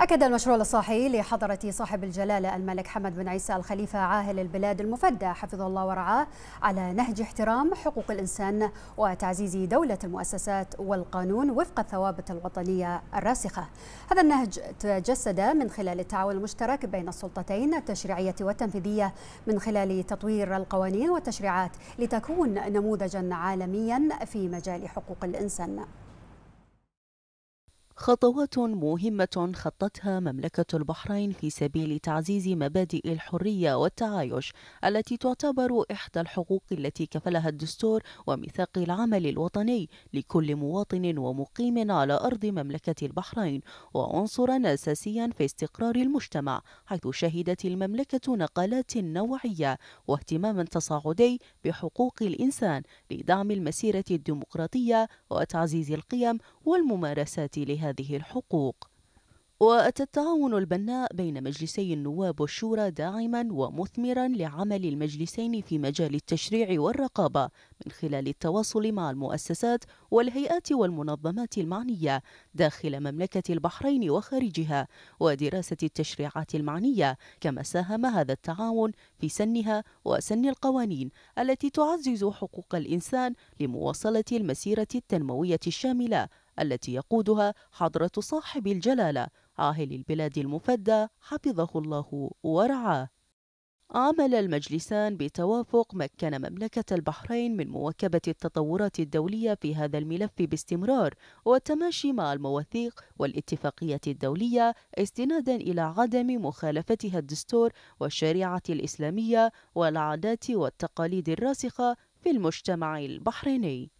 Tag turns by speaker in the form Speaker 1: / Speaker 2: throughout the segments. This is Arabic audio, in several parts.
Speaker 1: أكد المشروع الصحي لحضرة صاحب الجلالة الملك حمد بن عيسى الخليفة عاهل البلاد المفدى حفظه الله ورعاه على نهج احترام حقوق الإنسان وتعزيز دولة المؤسسات والقانون وفق الثوابت الوطنية الراسخة. هذا النهج تجسد من خلال التعاون المشترك بين السلطتين التشريعية والتنفيذية من خلال تطوير القوانين والتشريعات لتكون نموذجا عالميا في مجال حقوق الإنسان.
Speaker 2: خطوات مهمة خطتها مملكة البحرين في سبيل تعزيز مبادئ الحرية والتعايش التي تعتبر إحدى الحقوق التي كفلها الدستور وميثاق العمل الوطني لكل مواطن ومقيم على أرض مملكة البحرين وعنصرا أساسيا في استقرار المجتمع حيث شهدت المملكة نقلات نوعية واهتماما تصاعدي بحقوق الإنسان لدعم المسيرة الديمقراطية وتعزيز القيم والممارسات لها هذه الحقوق وأتى التعاون البناء بين مجلسي النواب والشورى داعما ومثمرا لعمل المجلسين في مجال التشريع والرقابة من خلال التواصل مع المؤسسات والهيئات والمنظمات المعنية داخل مملكة البحرين وخارجها ودراسة التشريعات المعنية كما ساهم هذا التعاون في سنها وسن القوانين التي تعزز حقوق الإنسان لمواصلة المسيرة التنموية الشاملة التي يقودها حضرة صاحب الجلالة عاهل البلاد المفدى حفظه الله ورعاه عمل المجلسان بتوافق مكن مملكة البحرين من مواكبة التطورات الدولية في هذا الملف باستمرار والتماشي مع المواثيق والاتفاقية الدولية استنادا إلى عدم مخالفتها الدستور والشريعة الإسلامية والعادات والتقاليد الراسخة في المجتمع البحريني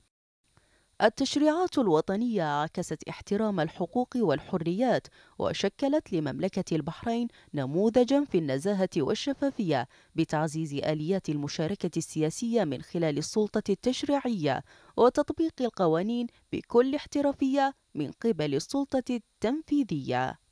Speaker 2: التشريعات الوطنية عكست احترام الحقوق والحريات وشكلت لمملكة البحرين نموذجا في النزاهة والشفافية بتعزيز آليات المشاركة السياسية من خلال السلطة التشريعية وتطبيق القوانين بكل احترافية من قبل السلطة التنفيذية